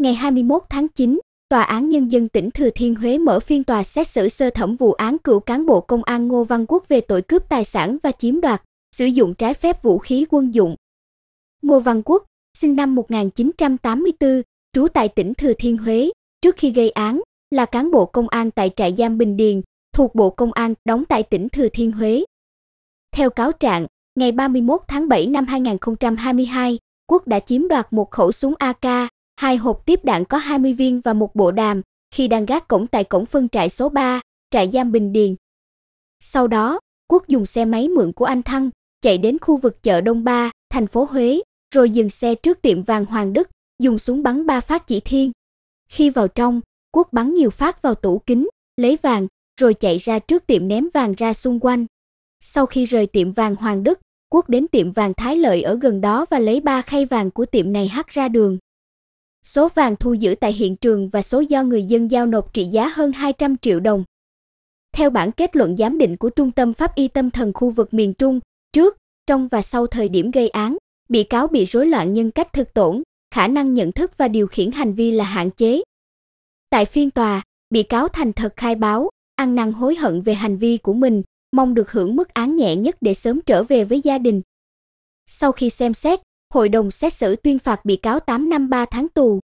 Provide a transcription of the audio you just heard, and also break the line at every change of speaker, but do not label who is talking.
Ngày 21 tháng 9, Tòa án Nhân dân tỉnh Thừa Thiên Huế mở phiên tòa xét xử sơ thẩm vụ án cựu cán bộ công an Ngô Văn Quốc về tội cướp tài sản và chiếm đoạt, sử dụng trái phép vũ khí quân dụng. Ngô Văn Quốc, sinh năm 1984, trú tại tỉnh Thừa Thiên Huế, trước khi gây án, là cán bộ công an tại trại giam Bình Điền, thuộc Bộ Công an, đóng tại tỉnh Thừa Thiên Huế. Theo cáo trạng, ngày 31 tháng 7 năm 2022, Quốc đã chiếm đoạt một khẩu súng AK hai hộp tiếp đạn có 20 viên và một bộ đàm khi đang gác cổng tại cổng phân trại số 3, trại giam Bình Điền. Sau đó, Quốc dùng xe máy mượn của anh Thăng, chạy đến khu vực chợ Đông Ba, thành phố Huế, rồi dừng xe trước tiệm vàng Hoàng Đức, dùng súng bắn ba phát chỉ thiên. Khi vào trong, Quốc bắn nhiều phát vào tủ kính, lấy vàng, rồi chạy ra trước tiệm ném vàng ra xung quanh. Sau khi rời tiệm vàng Hoàng Đức, Quốc đến tiệm vàng Thái Lợi ở gần đó và lấy ba khay vàng của tiệm này hắt ra đường. Số vàng thu giữ tại hiện trường và số do người dân giao nộp trị giá hơn 200 triệu đồng. Theo bản kết luận giám định của Trung tâm Pháp y Tâm thần khu vực miền Trung, trước, trong và sau thời điểm gây án, bị cáo bị rối loạn nhân cách thực tổn, khả năng nhận thức và điều khiển hành vi là hạn chế. Tại phiên tòa, bị cáo thành thật khai báo, ăn năn hối hận về hành vi của mình, mong được hưởng mức án nhẹ nhất để sớm trở về với gia đình. Sau khi xem xét, hội đồng xét xử tuyên phạt bị cáo 8 năm 3 tháng tù,